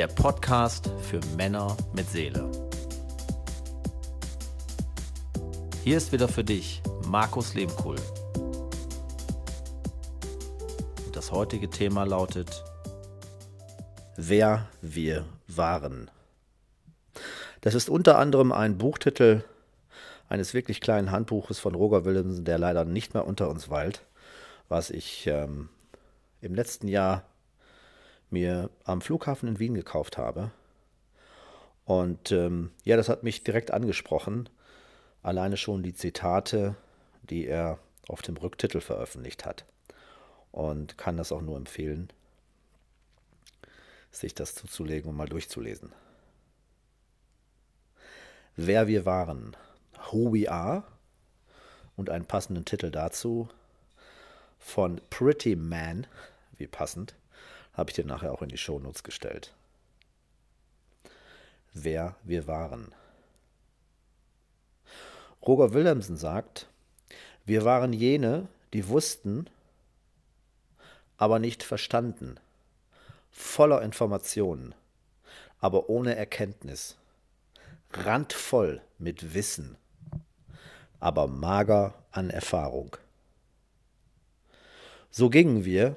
der Podcast für Männer mit Seele. Hier ist wieder für dich Markus Lehmkuhl. Und das heutige Thema lautet Wer wir waren. Das ist unter anderem ein Buchtitel eines wirklich kleinen Handbuches von Roger Willemsen, der leider nicht mehr unter uns weilt, was ich ähm, im letzten Jahr mir am Flughafen in Wien gekauft habe. Und ähm, ja, das hat mich direkt angesprochen. Alleine schon die Zitate, die er auf dem Rücktitel veröffentlicht hat. Und kann das auch nur empfehlen, sich das zuzulegen und mal durchzulesen. Wer wir waren, Who We Are und einen passenden Titel dazu von Pretty Man, wie passend, habe ich dir nachher auch in die Shownotes gestellt. Wer wir waren. Roger Wilhelmsen sagt, wir waren jene, die wussten, aber nicht verstanden, voller Informationen, aber ohne Erkenntnis, randvoll mit Wissen, aber mager an Erfahrung. So gingen wir,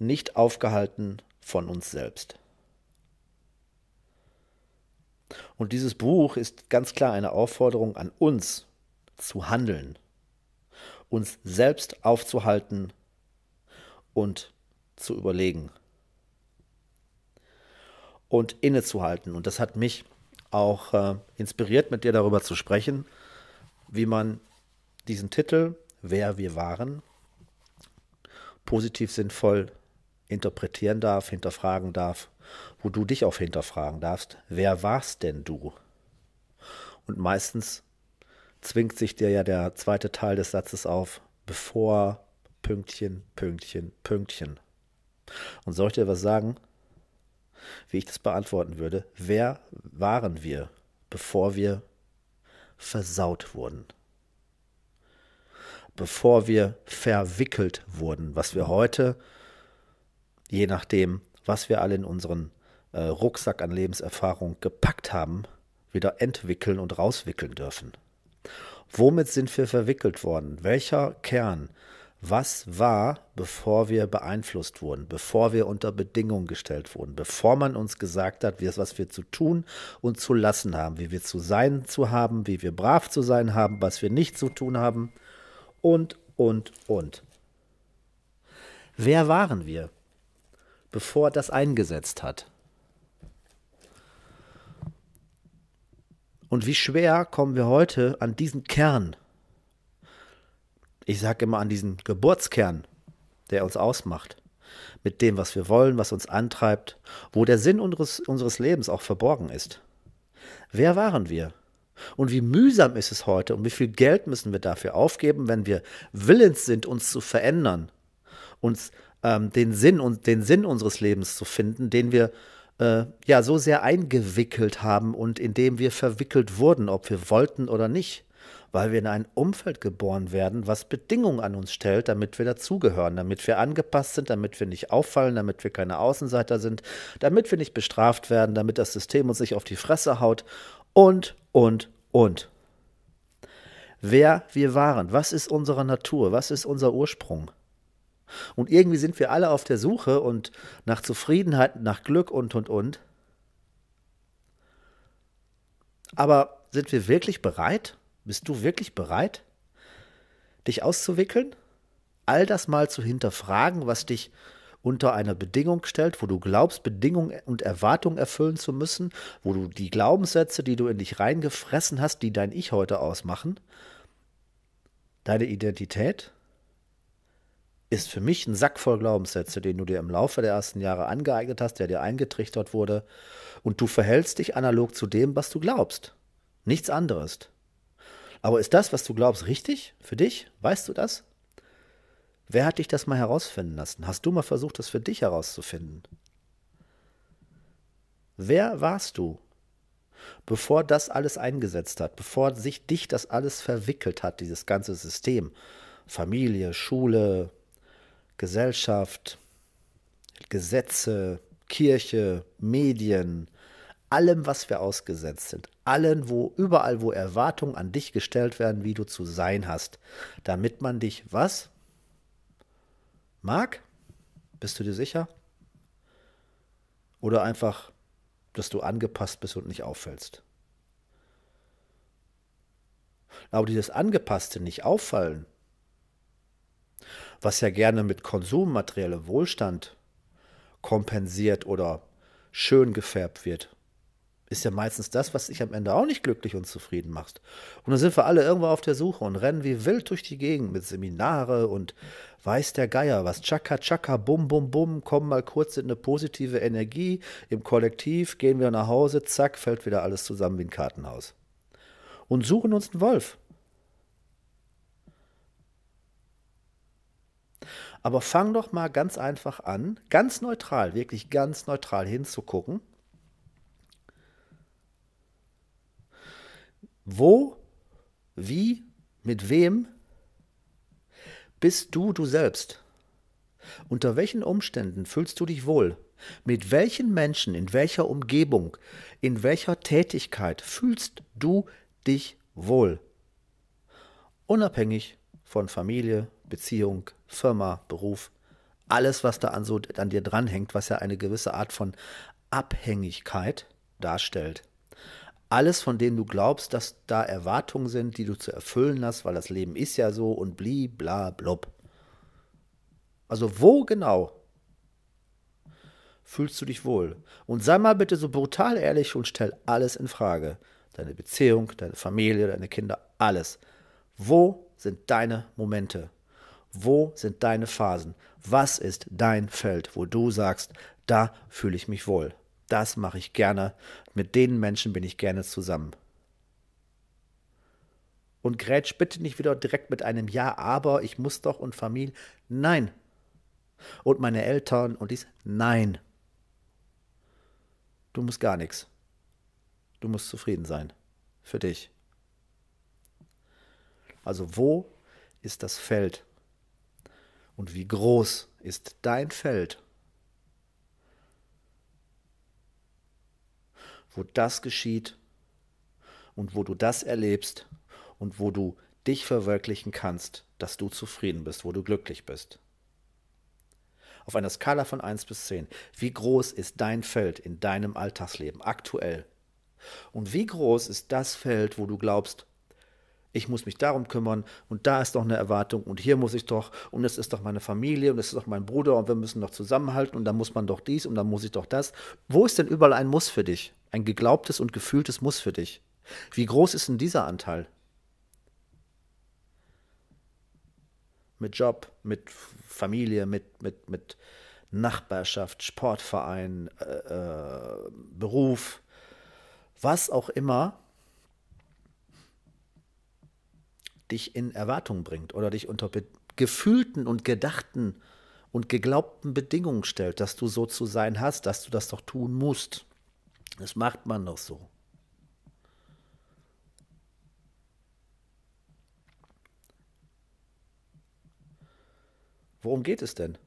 nicht aufgehalten von uns selbst. Und dieses Buch ist ganz klar eine Aufforderung an uns zu handeln, uns selbst aufzuhalten und zu überlegen und innezuhalten. Und das hat mich auch äh, inspiriert, mit dir darüber zu sprechen, wie man diesen Titel, Wer wir waren, positiv sinnvoll interpretieren darf, hinterfragen darf, wo du dich auch hinterfragen darfst, wer warst denn du? Und meistens zwingt sich dir ja der zweite Teil des Satzes auf, bevor Pünktchen, Pünktchen, Pünktchen. Und soll ich dir was sagen, wie ich das beantworten würde? Wer waren wir, bevor wir versaut wurden? Bevor wir verwickelt wurden, was wir heute je nachdem, was wir alle in unseren äh, Rucksack an Lebenserfahrung gepackt haben, wieder entwickeln und rauswickeln dürfen. Womit sind wir verwickelt worden? Welcher Kern? Was war, bevor wir beeinflusst wurden, bevor wir unter Bedingungen gestellt wurden, bevor man uns gesagt hat, was wir zu tun und zu lassen haben, wie wir zu sein zu haben, wie wir brav zu sein haben, was wir nicht zu tun haben und, und, und. Wer waren wir? bevor das eingesetzt hat. Und wie schwer kommen wir heute an diesen Kern? Ich sage immer an diesen Geburtskern, der uns ausmacht, mit dem, was wir wollen, was uns antreibt, wo der Sinn unseres, unseres Lebens auch verborgen ist. Wer waren wir? Und wie mühsam ist es heute und wie viel Geld müssen wir dafür aufgeben, wenn wir willens sind, uns zu verändern, uns ähm, den Sinn und den Sinn unseres Lebens zu finden, den wir äh, ja so sehr eingewickelt haben und in dem wir verwickelt wurden, ob wir wollten oder nicht, weil wir in ein Umfeld geboren werden, was Bedingungen an uns stellt, damit wir dazugehören, damit wir angepasst sind, damit wir nicht auffallen, damit wir keine Außenseiter sind, damit wir nicht bestraft werden, damit das System uns nicht auf die Fresse haut und, und, und wer wir waren, was ist unsere Natur, was ist unser Ursprung. Und irgendwie sind wir alle auf der Suche und nach Zufriedenheit, nach Glück und, und, und. Aber sind wir wirklich bereit? Bist du wirklich bereit, dich auszuwickeln? All das mal zu hinterfragen, was dich unter einer Bedingung stellt, wo du glaubst, Bedingungen und Erwartungen erfüllen zu müssen, wo du die Glaubenssätze, die du in dich reingefressen hast, die dein Ich heute ausmachen, deine Identität ist für mich ein Sack voll Glaubenssätze, den du dir im Laufe der ersten Jahre angeeignet hast, der dir eingetrichtert wurde. Und du verhältst dich analog zu dem, was du glaubst. Nichts anderes. Aber ist das, was du glaubst, richtig für dich? Weißt du das? Wer hat dich das mal herausfinden lassen? Hast du mal versucht, das für dich herauszufinden? Wer warst du, bevor das alles eingesetzt hat, bevor sich dich das alles verwickelt hat, dieses ganze System? Familie, Schule, Gesellschaft, Gesetze, Kirche, Medien, allem, was wir ausgesetzt sind, allen, wo überall, wo Erwartungen an dich gestellt werden, wie du zu sein hast, damit man dich was mag? Bist du dir sicher? Oder einfach, dass du angepasst bist und nicht auffällst? Aber dieses Angepasste nicht auffallen, was ja gerne mit konsummateriellem Wohlstand kompensiert oder schön gefärbt wird, ist ja meistens das, was dich am Ende auch nicht glücklich und zufrieden macht. Und dann sind wir alle irgendwo auf der Suche und rennen wie wild durch die Gegend mit Seminare und weiß der Geier was. Chaka, chaka, bum, bum, bum, kommen mal kurz in eine positive Energie im Kollektiv, gehen wir nach Hause, zack, fällt wieder alles zusammen wie ein Kartenhaus. Und suchen uns einen Wolf. Aber fang doch mal ganz einfach an, ganz neutral, wirklich ganz neutral hinzugucken. Wo, wie, mit wem bist du du selbst? Unter welchen Umständen fühlst du dich wohl? Mit welchen Menschen, in welcher Umgebung, in welcher Tätigkeit fühlst du dich wohl? Unabhängig von Familie, Beziehung, Firma, Beruf, alles, was da an, so, an dir dranhängt, was ja eine gewisse Art von Abhängigkeit darstellt. Alles, von dem du glaubst, dass da Erwartungen sind, die du zu erfüllen hast, weil das Leben ist ja so und bli, bla, blob. Also wo genau fühlst du dich wohl? Und sei mal bitte so brutal ehrlich und stell alles in Frage. Deine Beziehung, deine Familie, deine Kinder, alles. Wo sind deine Momente? Wo sind deine Phasen? Was ist dein Feld, wo du sagst, da fühle ich mich wohl? Das mache ich gerne. Mit den Menschen bin ich gerne zusammen. Und grätsch bitte nicht wieder direkt mit einem Ja, aber ich muss doch und Familie. Nein. Und meine Eltern und dies. Nein. Du musst gar nichts. Du musst zufrieden sein. Für dich. Also wo ist das Feld, und wie groß ist dein Feld? Wo das geschieht und wo du das erlebst und wo du dich verwirklichen kannst, dass du zufrieden bist, wo du glücklich bist. Auf einer Skala von 1 bis 10, wie groß ist dein Feld in deinem Alltagsleben aktuell? Und wie groß ist das Feld, wo du glaubst, ich muss mich darum kümmern und da ist doch eine Erwartung und hier muss ich doch und das ist doch meine Familie und das ist doch mein Bruder und wir müssen doch zusammenhalten und dann muss man doch dies und dann muss ich doch das. Wo ist denn überall ein Muss für dich? Ein geglaubtes und gefühltes Muss für dich? Wie groß ist denn dieser Anteil? Mit Job, mit Familie, mit, mit, mit Nachbarschaft, Sportverein, äh, äh, Beruf, was auch immer dich in Erwartung bringt oder dich unter gefühlten und gedachten und geglaubten Bedingungen stellt, dass du so zu sein hast, dass du das doch tun musst. Das macht man doch so. Worum geht es denn?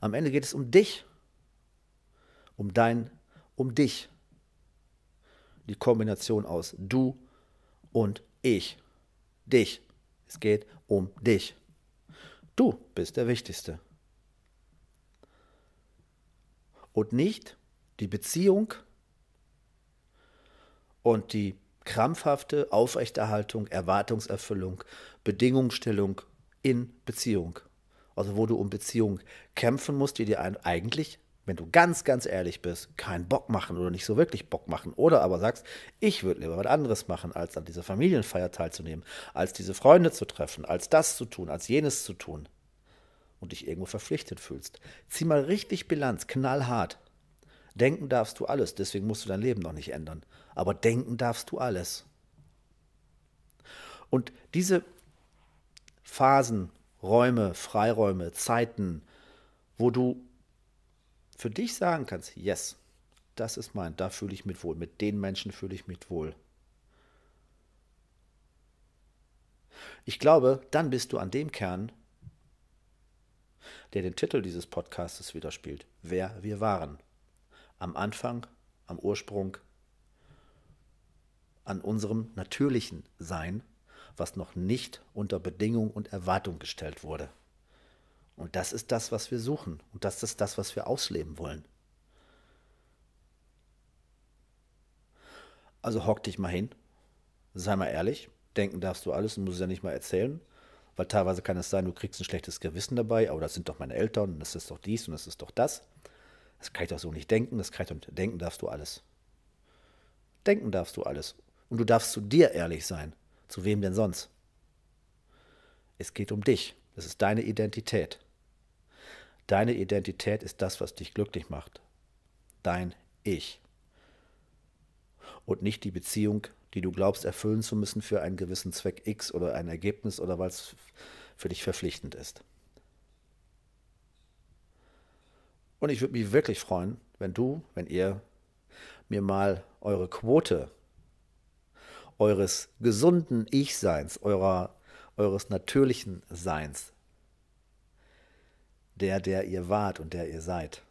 Am Ende geht es um dich. Um dein, um dich. Die Kombination aus du und ich dich. Es geht um dich. Du bist der Wichtigste. Und nicht die Beziehung und die krampfhafte Aufrechterhaltung, Erwartungserfüllung, Bedingungsstellung in Beziehung. Also wo du um Beziehung kämpfen musst, die dir eigentlich wenn du ganz, ganz ehrlich bist, keinen Bock machen oder nicht so wirklich Bock machen oder aber sagst, ich würde lieber was anderes machen, als an dieser Familienfeier teilzunehmen, als diese Freunde zu treffen, als das zu tun, als jenes zu tun und dich irgendwo verpflichtet fühlst. Zieh mal richtig Bilanz, knallhart. Denken darfst du alles, deswegen musst du dein Leben noch nicht ändern. Aber denken darfst du alles. Und diese Phasen, Räume, Freiräume, Zeiten, wo du für dich sagen kannst, yes, das ist mein, da fühle ich mich wohl, mit den Menschen fühle ich mich wohl. Ich glaube, dann bist du an dem Kern, der den Titel dieses Podcasts widerspielt, wer wir waren. Am Anfang, am Ursprung, an unserem natürlichen Sein, was noch nicht unter Bedingung und Erwartung gestellt wurde. Und das ist das, was wir suchen. Und das ist das, was wir ausleben wollen. Also hock dich mal hin. Sei mal ehrlich. Denken darfst du alles und musst es ja nicht mal erzählen. Weil teilweise kann es sein, du kriegst ein schlechtes Gewissen dabei. Aber das sind doch meine Eltern und das ist doch dies und das ist doch das. Das kann ich doch so nicht denken. Das kann ich doch Denken darfst du alles. Denken darfst du alles. Und du darfst zu dir ehrlich sein. Zu wem denn sonst? Es geht um dich. Das ist deine Identität. Deine Identität ist das, was dich glücklich macht. Dein Ich. Und nicht die Beziehung, die du glaubst erfüllen zu müssen für einen gewissen Zweck X oder ein Ergebnis oder weil es für dich verpflichtend ist. Und ich würde mich wirklich freuen, wenn du, wenn ihr mir mal eure Quote eures gesunden Ich-Seins, eures natürlichen Seins der, der ihr wart und der ihr seid,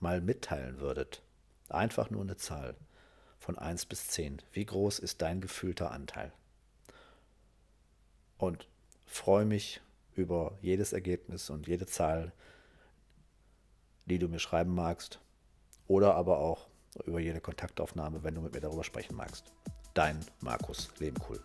mal mitteilen würdet. Einfach nur eine Zahl von 1 bis 10. Wie groß ist dein gefühlter Anteil? Und freue mich über jedes Ergebnis und jede Zahl, die du mir schreiben magst. Oder aber auch über jede Kontaktaufnahme, wenn du mit mir darüber sprechen magst. Dein Markus Lebencool.